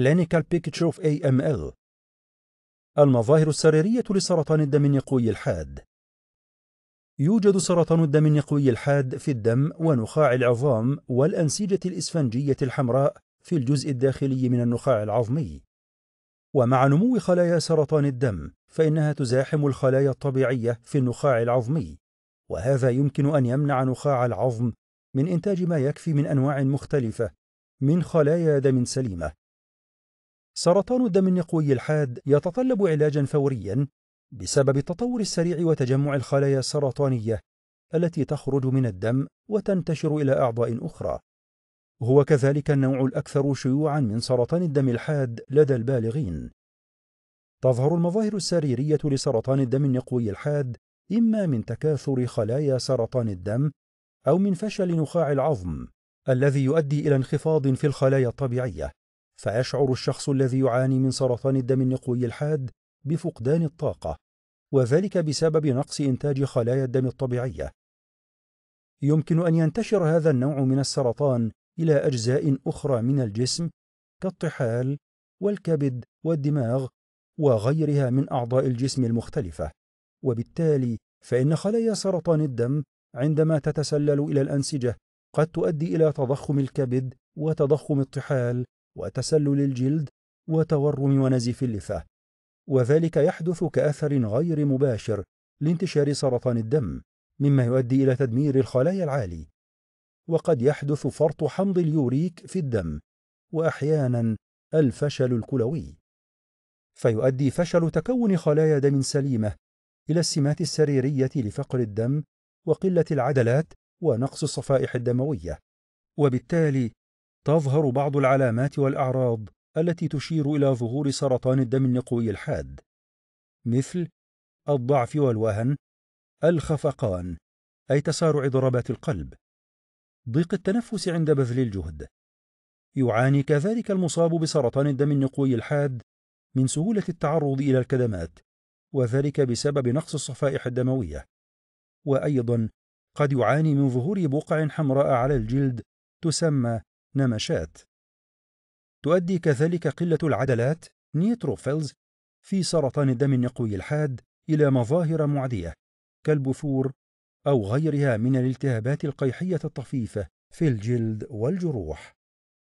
Clinical Picture of AML المظاهر السريرية لسرطان الدم النقوي الحاد يوجد سرطان الدم النقوي الحاد في الدم ونخاع العظام والأنسجة الإسفنجية الحمراء في الجزء الداخلي من النخاع العظمي ومع نمو خلايا سرطان الدم فإنها تزاحم الخلايا الطبيعية في النخاع العظمي وهذا يمكن أن يمنع نخاع العظم من إنتاج ما يكفي من أنواع مختلفة من خلايا دم سليمة سرطان الدم النقوي الحاد يتطلب علاجا فوريا بسبب التطور السريع وتجمع الخلايا السرطانية التي تخرج من الدم وتنتشر إلى أعضاء أخرى هو كذلك النوع الأكثر شيوعا من سرطان الدم الحاد لدى البالغين تظهر المظاهر السريرية لسرطان الدم النقوي الحاد إما من تكاثر خلايا سرطان الدم أو من فشل نخاع العظم الذي يؤدي إلى انخفاض في الخلايا الطبيعية فيشعر الشخص الذي يعاني من سرطان الدم النقوي الحاد بفقدان الطاقة وذلك بسبب نقص إنتاج خلايا الدم الطبيعية يمكن أن ينتشر هذا النوع من السرطان إلى أجزاء أخرى من الجسم كالطحال والكبد والدماغ وغيرها من أعضاء الجسم المختلفة وبالتالي فإن خلايا سرطان الدم عندما تتسلل إلى الأنسجة قد تؤدي إلى تضخم الكبد وتضخم الطحال وتسلل الجلد وتورم ونزيف اللثه وذلك يحدث كاثر غير مباشر لانتشار سرطان الدم مما يؤدي الى تدمير الخلايا العالي وقد يحدث فرط حمض اليوريك في الدم واحيانا الفشل الكلوي فيؤدي فشل تكون خلايا دم سليمه الى السمات السريريه لفقر الدم وقله العدلات ونقص الصفائح الدمويه وبالتالي تظهر بعض العلامات والأعراض التي تشير إلى ظهور سرطان الدم النقوي الحاد مثل الضعف والوهن الخفقان أي تسارع ضربات القلب ضيق التنفس عند بذل الجهد يعاني كذلك المصاب بسرطان الدم النقوي الحاد من سهولة التعرض إلى الكدمات وذلك بسبب نقص الصفائح الدموية وأيضا قد يعاني من ظهور بقع حمراء على الجلد تسمى نمشات تؤدي كذلك قلة العدلات نيتروفيلز في سرطان الدم النقوي الحاد إلى مظاهر معدية كالبثور أو غيرها من الالتهابات القيحية الطفيفة في الجلد والجروح